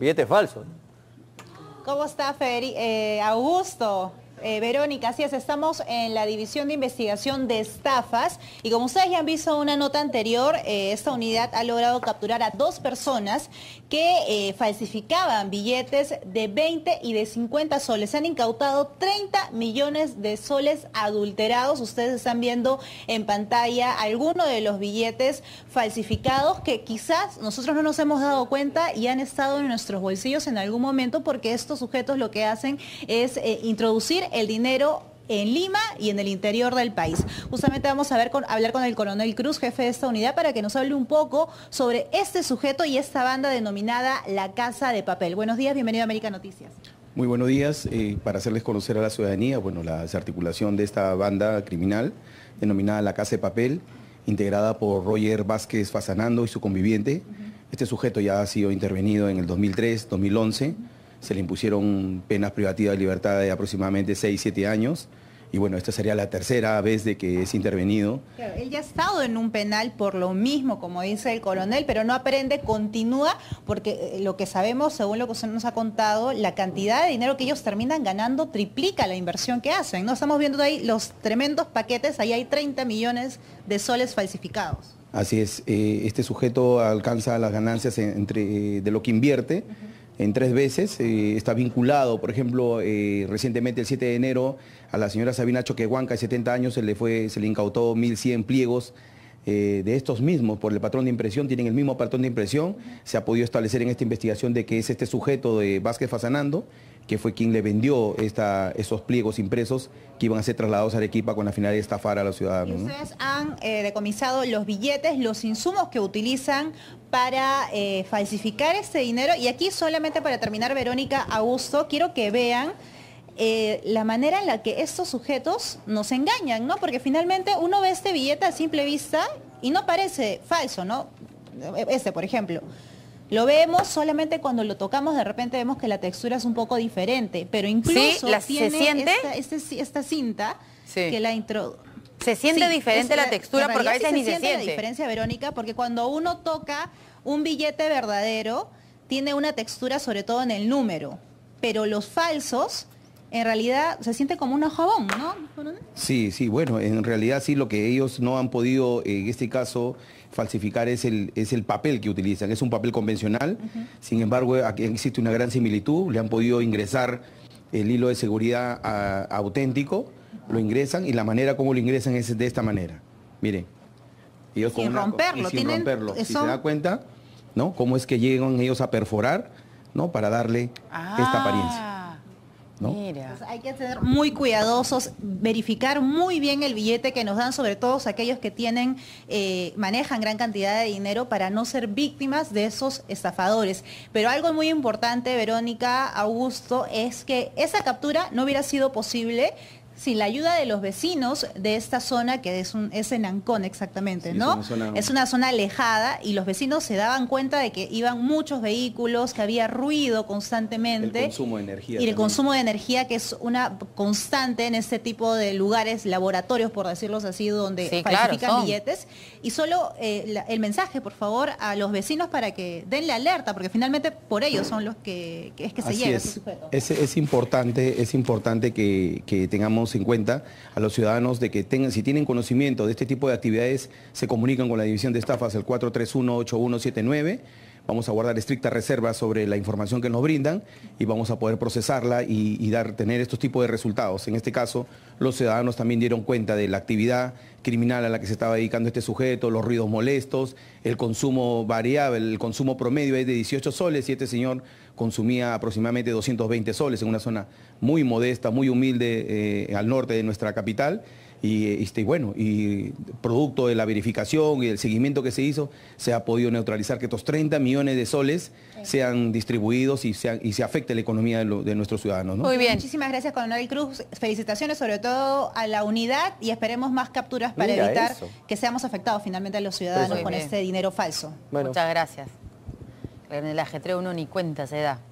Billete falso. ¿Cómo está Feri? Eh, Augusto. Eh, Verónica, así es, estamos en la División de Investigación de Estafas y como ustedes ya han visto una nota anterior, eh, esta unidad ha logrado capturar a dos personas que eh, falsificaban billetes de 20 y de 50 soles. Se han incautado 30 millones de soles adulterados. Ustedes están viendo en pantalla algunos de los billetes falsificados que quizás nosotros no nos hemos dado cuenta y han estado en nuestros bolsillos en algún momento porque estos sujetos lo que hacen es introducir el dinero en Lima y en el interior del país. Justamente vamos a hablar con el coronel Cruz, jefe de esta unidad, para que nos hable un poco sobre este sujeto y esta banda denominada La Casa de Papel. Buenos días, bienvenido a América Noticias. Muy buenos días. Eh, para hacerles conocer a la ciudadanía, bueno, la desarticulación de esta banda criminal denominada La Casa de Papel, integrada por Roger Vázquez Fasanando y su conviviente. Este sujeto ya ha sido intervenido en el 2003, 2011 se le impusieron penas privativas de libertad de aproximadamente 6, 7 años. Y bueno, esta sería la tercera vez de que es intervenido. él ya ha estado en un penal por lo mismo, como dice el coronel, pero no aprende, continúa, porque eh, lo que sabemos, según lo que usted nos ha contado, la cantidad de dinero que ellos terminan ganando triplica la inversión que hacen. estamos viendo ahí los tremendos paquetes, ahí hay 30 millones de soles falsificados. Así es, eh, este sujeto alcanza las ganancias entre, eh, de lo que invierte en tres veces, eh, está vinculado, por ejemplo, eh, recientemente el 7 de enero a la señora Sabina Choquehuanca, de 70 años, se le, fue, se le incautó 1.100 pliegos eh, de estos mismos por el patrón de impresión, tienen el mismo patrón de impresión, se ha podido establecer en esta investigación de que es este sujeto de Vázquez Fasanando, que fue quien le vendió esta, esos pliegos impresos que iban a ser trasladados a Arequipa con la finalidad de estafar a los ciudadanos. ustedes han eh, decomisado los billetes, los insumos que utilizan para eh, falsificar este dinero. Y aquí solamente para terminar, Verónica, Augusto, quiero que vean eh, la manera en la que estos sujetos nos engañan, ¿no? Porque finalmente uno ve este billete a simple vista y no parece falso, ¿no? Este, por ejemplo. Lo vemos solamente cuando lo tocamos, de repente vemos que la textura es un poco diferente, pero incluso este, este, ¿Sí? tiene ¿se siente? Esta, cinta que la introdujo. Se siente diferente la, textura porque a veces ni se siente. siente la diferencia, Verónica, porque cuando uno toca un billete verdadero, tiene una textura sobre todo en el número, pero los falsos en realidad se siente como un jabón, ¿no? Sí, sí, bueno, en realidad sí lo que ellos no han podido, en este caso, falsificar es el, es el papel que utilizan, es un papel convencional, sin embargo, aquí existe una gran similitud, le han podido ingresar el hilo de seguridad auténtico, lo ingresan y la manera como lo ingresan es de esta manera. Miren, ellos sin con romperlo, Si se da cuenta, ¿no? Cómo es que llegan ellos a perforar, ¿no? Para darle esta apariencia. Ah hay que ser muy cuidadosos, verificar muy bien el billete que nos dan, sobre todo aquellos que tienen, eh, manejan gran cantidad de dinero para no ser víctimas de esos estafadores. Pero algo muy importante, Verónica, Augusto, es que esa captura no hubiera sido posible Sí, la ayuda de los vecinos de esta zona, que es, un, es en Ancón exactamente, ¿no? Es una, zona... alejada y los vecinos se daban cuenta de que iban muchos vehículos, que había ruido constantemente. El consumo de energía. Y el consumo de energía que es una constante en este tipo de lugares, laboratorios, por decirlo así, donde falsifican billetes. Y solo eh, el mensaje, por favor, a los vecinos para que den la alerta, porque finalmente por ellos son los que, es que se lleva. Este es. importante, es importante que tengamos 50 a los ciudadanos de que tengan, si tienen conocimiento de este tipo de actividades, se comunican con la División de Estafas al 431-8179 vamos a guardar estrictas reservas sobre la información que nos brindan y vamos a poder procesarla y, dar, tener estos tipos de resultados. En este caso, los ciudadanos también dieron cuenta de la actividad criminal a la que se estaba dedicando este sujeto, los ruidos molestos, el consumo variable, el consumo promedio es de 18 soles y este señor consumía aproximadamente 220 soles en una zona muy modesta, muy humilde eh, al norte de nuestra capital. Este, y, bueno, y producto de la verificación y el seguimiento que se hizo, se ha podido neutralizar que estos 30 millones de soles sean distribuidos y, se afecte la economía de, nuestros ciudadanos. Muy bien. Muchísimas gracias, Coronel Cruz. Felicitaciones sobre todo a la unidad y esperemos más capturas para evitar que seamos afectados finalmente a los ciudadanos con este dinero falso. Muchas gracias. En el ag 31 ni cuenta se da.